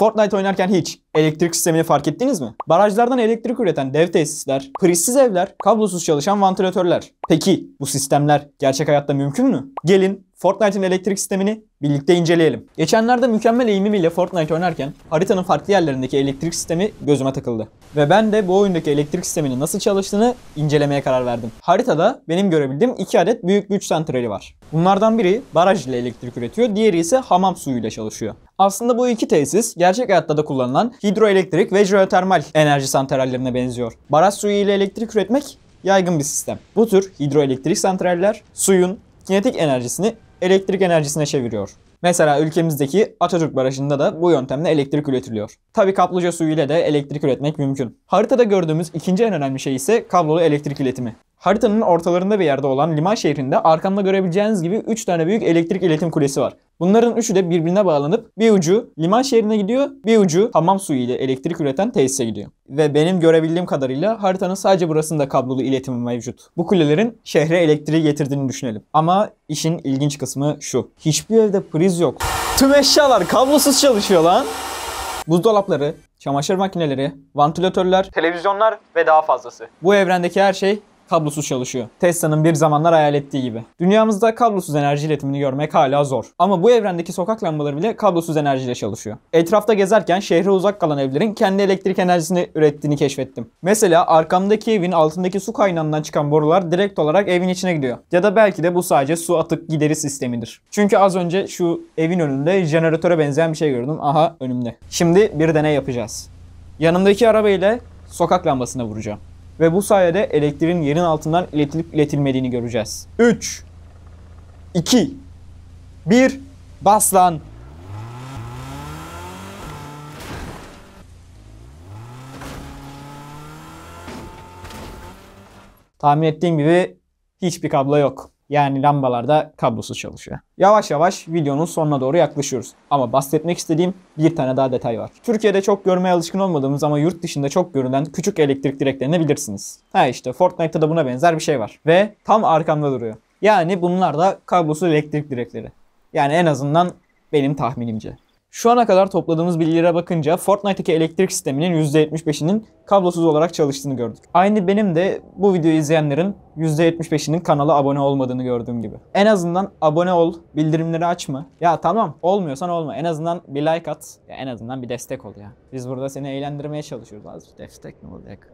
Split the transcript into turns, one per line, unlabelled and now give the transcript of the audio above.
Fortnite oynarken hiç elektrik sistemini fark ettiniz mi? Barajlardan elektrik üreten dev tesisler, prizsiz evler, kablosuz çalışan vantilatörler. Peki bu sistemler gerçek hayatta mümkün mü? Gelin Fortnite'in elektrik sistemini birlikte inceleyelim. Geçenlerde mükemmel eğimimiyle Fortnite oynarken haritanın farklı yerlerindeki elektrik sistemi gözüme takıldı. Ve ben de bu oyundaki elektrik sisteminin nasıl çalıştığını incelemeye karar verdim. Haritada benim görebildiğim iki adet büyük güç santrali var. Bunlardan biri baraj ile elektrik üretiyor, diğeri ise hamam suyuyla çalışıyor. Aslında bu iki tesis gerçek hayatta da kullanılan hidroelektrik ve jeotermal enerji santrallerine benziyor. Baraj suyu ile elektrik üretmek yaygın bir sistem. Bu tür hidroelektrik santraller suyun kinetik enerjisini elektrik enerjisine çeviriyor. Mesela ülkemizdeki Atatürk Barajı'nda da bu yöntemle elektrik üretiliyor. Tabi kaplıca suyu ile de elektrik üretmek mümkün. Haritada gördüğümüz ikinci en önemli şey ise kablolu elektrik iletimi. Haritanın ortalarında bir yerde olan liman şehrinde arkamda görebileceğiniz gibi 3 tane büyük elektrik iletim kulesi var. Bunların üçü de birbirine bağlanıp bir ucu liman şehrine gidiyor, bir ucu hamam suyu ile elektrik üreten tesise gidiyor. Ve benim görebildiğim kadarıyla haritanın sadece burasında kablolu iletimi mevcut. Bu kulelerin şehre elektriği getirdiğini düşünelim. Ama işin ilginç kısmı şu. Hiçbir evde priz yok. Tüm eşyalar kablosuz çalışıyor lan. Buzdolapları, çamaşır makineleri, vantilatörler, televizyonlar ve daha fazlası. Bu evrendeki her şey kablosuz çalışıyor. Tesla'nın bir zamanlar hayal ettiği gibi. Dünyamızda kablosuz enerji iletimini görmek hala zor. Ama bu evrendeki sokak lambaları bile kablosuz enerjiyle çalışıyor. Etrafta gezerken şehre uzak kalan evlerin kendi elektrik enerjisini ürettiğini keşfettim. Mesela arkamdaki evin altındaki su kaynağından çıkan borular direkt olarak evin içine gidiyor. Ya da belki de bu sadece su atık gideri sistemidir. Çünkü az önce şu evin önünde jeneratöre benzeyen bir şey gördüm. Aha önümde. Şimdi bir deney yapacağız. Yanımdaki arabayla sokak lambasına vuracağım ve bu sayede elektriğin yerin altından iletilip iletilmediğini göreceğiz. 3 2 1 Bas lan! Tahmin ettiğim gibi hiçbir kablo yok. Yani lambalar da kablosuz çalışıyor. Yavaş yavaş videonun sonuna doğru yaklaşıyoruz. Ama bahsetmek istediğim bir tane daha detay var. Türkiye'de çok görmeye alışkın olmadığımız ama yurt dışında çok görülen küçük elektrik direklerini bilirsiniz. Ha işte Fortnite'ta da buna benzer bir şey var. Ve tam arkamda duruyor. Yani bunlar da kablosuz elektrik direkleri. Yani en azından benim tahminimce. Şu ana kadar topladığımız bilgilere bakınca Fortnite'daki elektrik sisteminin %75'inin kablosuz olarak çalıştığını gördük. Aynı benim de bu videoyu izleyenlerin %75'inin kanala abone olmadığını gördüğüm gibi. En azından abone ol, bildirimleri açma. Ya tamam olmuyorsan olma. En azından bir like at. Ya en azından bir destek ol ya. Biz burada seni eğlendirmeye çalışıyoruz. Az destek ne olacak?